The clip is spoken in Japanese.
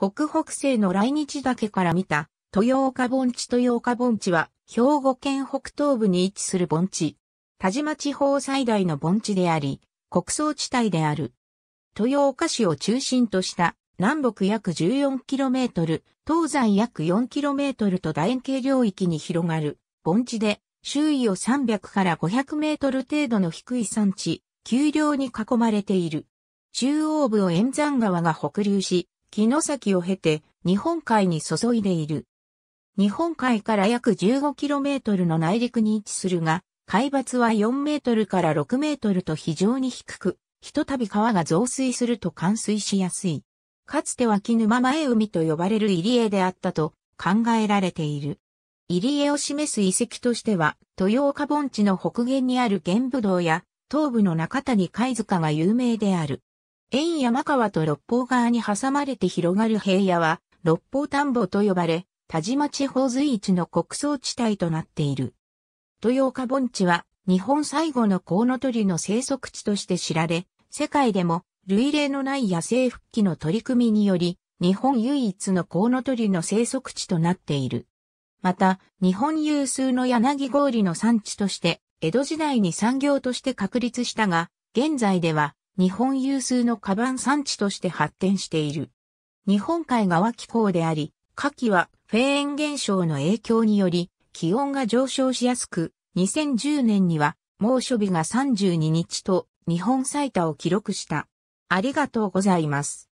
北北西の来日岳から見た、豊岡盆地豊岡盆地は、兵庫県北東部に位置する盆地。田島地方最大の盆地であり、国葬地帯である。豊岡市を中心とした南北約 14km、東西約 4km と楕円形領域に広がる盆地で、周囲を300から500メートル程度の低い山地、丘陵に囲まれている。中央部を円山川が北流し、木の先を経て日本海に注いでいる。日本海から約 15km の内陸に位置するが、海抜は4メートルから6メートルと非常に低く、ひとたび川が増水すると冠水しやすい。かつては木沼前海と呼ばれる入り江であったと考えられている。入り江を示す遺跡としては、豊岡盆地の北限にある玄武道や、東部の中谷貝塚が有名である。円山川と六方川に挟まれて広がる平野は、六方田んぼと呼ばれ、田島地方随一の穀倉地帯となっている。豊岡盆地は、日本最後のコウノトリの生息地として知られ、世界でも類例のない野生復帰の取り組みにより、日本唯一のコウノトリの生息地となっている。また、日本有数の柳氷の産地として、江戸時代に産業として確立したが、現在では日本有数のカバン産地として発展している。日本海側気候であり、夏季はフェーン現象の影響により気温が上昇しやすく、2010年には猛暑日が32日と日本最多を記録した。ありがとうございます。